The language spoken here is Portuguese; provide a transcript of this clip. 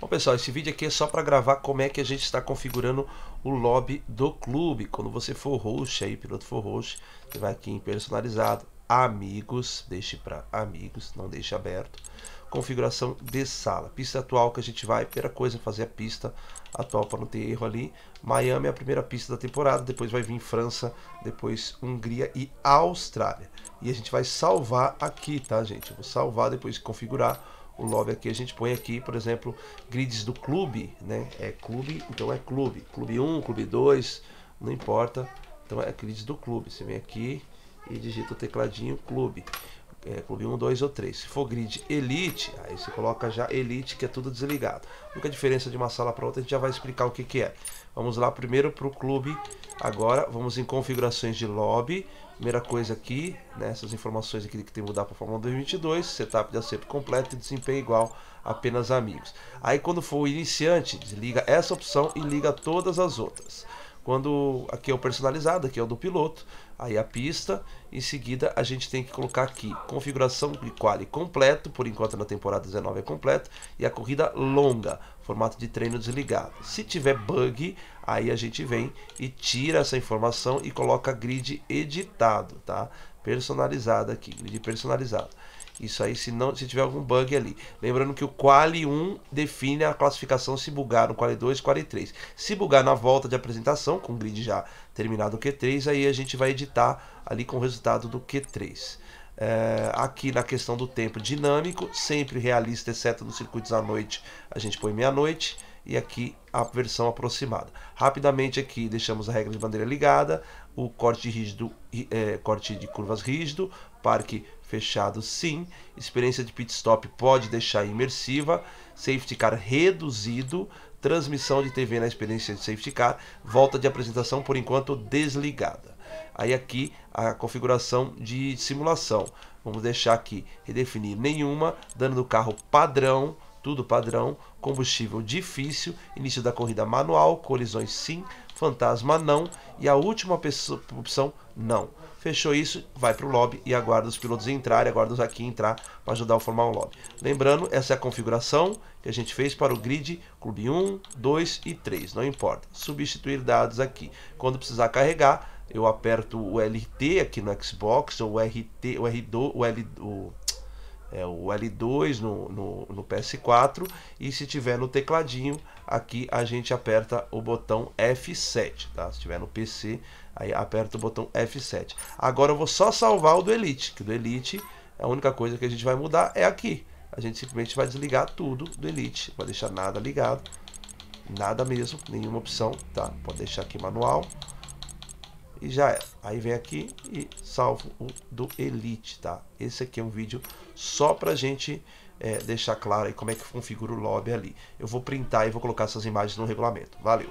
Bom pessoal, esse vídeo aqui é só para gravar como é que a gente está configurando o lobby do clube. Quando você for host aí, piloto for host, você vai aqui em personalizado, amigos, deixe para amigos, não deixe aberto. Configuração de sala, pista atual que a gente vai, primeira coisa, é fazer a pista atual para não ter erro ali. Miami é a primeira pista da temporada, depois vai vir França, depois Hungria e Austrália. E a gente vai salvar aqui, tá gente? Eu vou salvar depois de configurar o love aqui a gente põe aqui, por exemplo, grids do clube, né? É clube, então é clube. Clube 1, clube 2, não importa. Então é grids do clube. Você vem aqui e digita o tecladinho clube. É, clube 1, 2 ou 3. Se for grid elite, aí você coloca já elite, que é tudo desligado. A única diferença de uma sala para outra, a gente já vai explicar o que, que é. Vamos lá primeiro para o clube. Agora vamos em configurações de lobby. Primeira coisa aqui, né, informações aqui que tem que mudar para a Fórmula 2022. Setup de acerto completo e desempenho igual, apenas amigos. Aí quando for o iniciante, desliga essa opção e liga todas as outras. Quando aqui é o personalizado, aqui é o do piloto, aí a pista, em seguida a gente tem que colocar aqui configuração de quali completo, por enquanto na temporada 19 é completo, e a corrida longa, formato de treino desligado. Se tiver bug, aí a gente vem e tira essa informação e coloca grid editado, tá? Personalizado aqui, grid personalizado. Isso aí, se não, se tiver algum bug ali. Lembrando que o quali 1 define a classificação se bugar no quali 2, quali 3. Se bugar na volta de apresentação, com o grid já terminado o Q3, aí a gente vai editar ali com o resultado do Q3. É, aqui na questão do tempo dinâmico, sempre realista, exceto nos circuitos à noite, a gente põe meia-noite. E aqui a versão aproximada. Rapidamente aqui deixamos a regra de bandeira ligada, o corte rígido, é, corte de curvas rígido, parque fechado sim, experiência de pit stop pode deixar imersiva, safety car reduzido, transmissão de TV na experiência de safety car, volta de apresentação por enquanto desligada. Aí aqui a configuração de simulação. Vamos deixar aqui redefinir nenhuma, dando do carro padrão, tudo padrão, combustível difícil, início da corrida manual, colisões sim, fantasma não e a última opção não. Fechou isso, vai para o lobby e aguarda os pilotos entrarem, aguarda os aqui entrar para ajudar a formar o lobby. Lembrando, essa é a configuração que a gente fez para o grid clube 1, 2 e 3, não importa. Substituir dados aqui. Quando precisar carregar, eu aperto o LT aqui no Xbox ou o RT, o R2, o L, o é, o L2 no, no, no, PS4 e se tiver no tecladinho aqui a gente aperta o botão F7 tá se tiver no PC aí aperta o botão F7 agora eu vou só salvar o do Elite que do Elite a única coisa que a gente vai mudar é aqui a gente simplesmente vai desligar tudo do Elite vai deixar nada ligado nada mesmo nenhuma opção tá pode deixar aqui manual e já era. É. Aí vem aqui e salvo o do Elite, tá? Esse aqui é um vídeo só pra gente é, deixar claro aí como é que configura o lobby ali. Eu vou printar e vou colocar essas imagens no regulamento. Valeu!